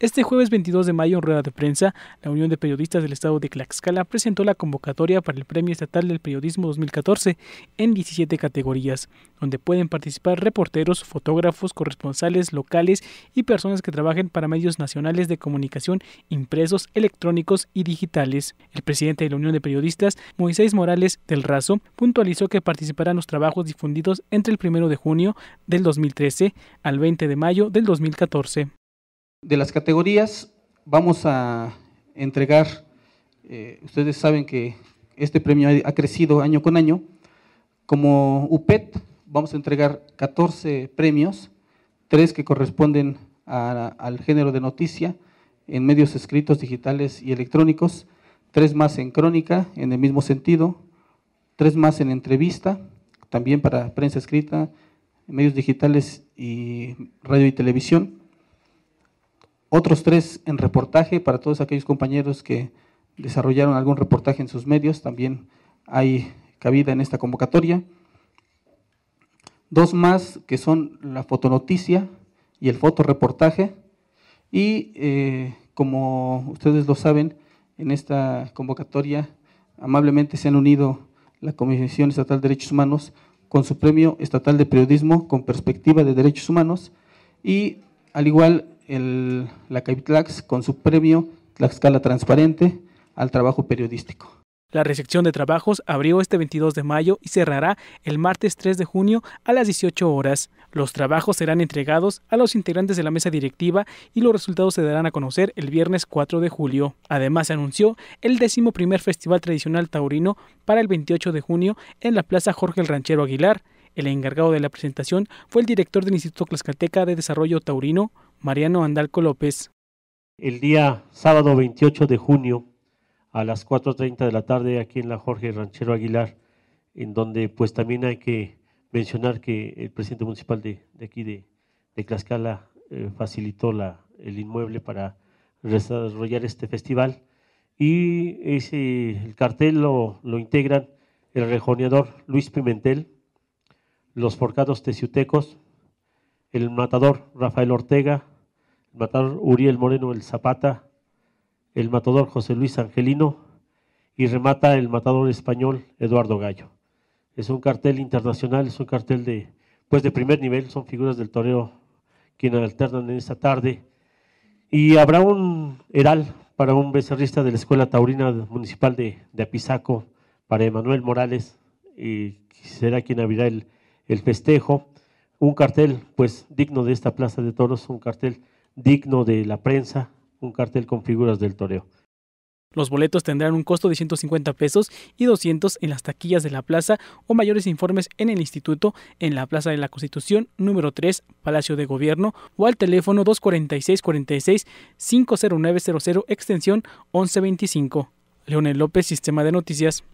Este jueves 22 de mayo, en rueda de prensa, la Unión de Periodistas del Estado de Tlaxcala presentó la convocatoria para el Premio Estatal del Periodismo 2014 en 17 categorías, donde pueden participar reporteros, fotógrafos, corresponsales locales y personas que trabajen para medios nacionales de comunicación impresos, electrónicos y digitales. El presidente de la Unión de Periodistas, Moisés Morales del Razo, puntualizó que participarán los trabajos difundidos entre el 1 de junio del 2013 al 20 de mayo del 2014 de las categorías vamos a entregar, eh, ustedes saben que este premio ha crecido año con año, como UPET vamos a entregar 14 premios, tres que corresponden al género de noticia en medios escritos, digitales y electrónicos, tres más en crónica, en el mismo sentido, tres más en entrevista, también para prensa escrita, medios digitales y radio y televisión, otros tres en reportaje para todos aquellos compañeros que desarrollaron algún reportaje en sus medios, también hay cabida en esta convocatoria. Dos más que son la fotonoticia y el fotoreportaje. Y eh, como ustedes lo saben, en esta convocatoria amablemente se han unido la Comisión Estatal de Derechos Humanos con su Premio Estatal de Periodismo con Perspectiva de Derechos Humanos y al igual el, la con su premio Tlaxcala Transparente al trabajo periodístico. La recepción de trabajos abrió este 22 de mayo y cerrará el martes 3 de junio a las 18 horas. Los trabajos serán entregados a los integrantes de la mesa directiva y los resultados se darán a conocer el viernes 4 de julio. Además, se anunció el décimo primer Festival Tradicional Taurino para el 28 de junio en la Plaza Jorge el Ranchero Aguilar. El encargado de la presentación fue el director del Instituto Tlaxcalteca de Desarrollo Taurino, Mariano Andalco López. El día sábado 28 de junio a las 4.30 de la tarde aquí en la Jorge Ranchero Aguilar, en donde pues también hay que mencionar que el presidente municipal de, aquí de, Tlaxcala eh, facilitó el inmueble para desarrollar este festival y ese, el cartel lo, integran el rejoneador Luis Pimentel, los forcados teciutecos, el matador Rafael Ortega, el matador Uriel Moreno el Zapata, el matador José Luis Angelino y remata el matador español Eduardo Gallo. Es un cartel internacional, es un cartel de, pues de primer nivel, son figuras del torneo quienes alternan en esta tarde. Y habrá un heral para un becerrista de la Escuela Taurina Municipal de, de Apizaco, para Emanuel Morales, y será quien abrirá el, el festejo un cartel pues digno de esta Plaza de Toros, un cartel digno de la prensa, un cartel con figuras del toreo. Los boletos tendrán un costo de 150 pesos y 200 en las taquillas de la plaza o mayores informes en el instituto en la Plaza de la Constitución número 3, Palacio de Gobierno o al teléfono 246 46 50900 extensión 1125. Leonel López, Sistema de Noticias.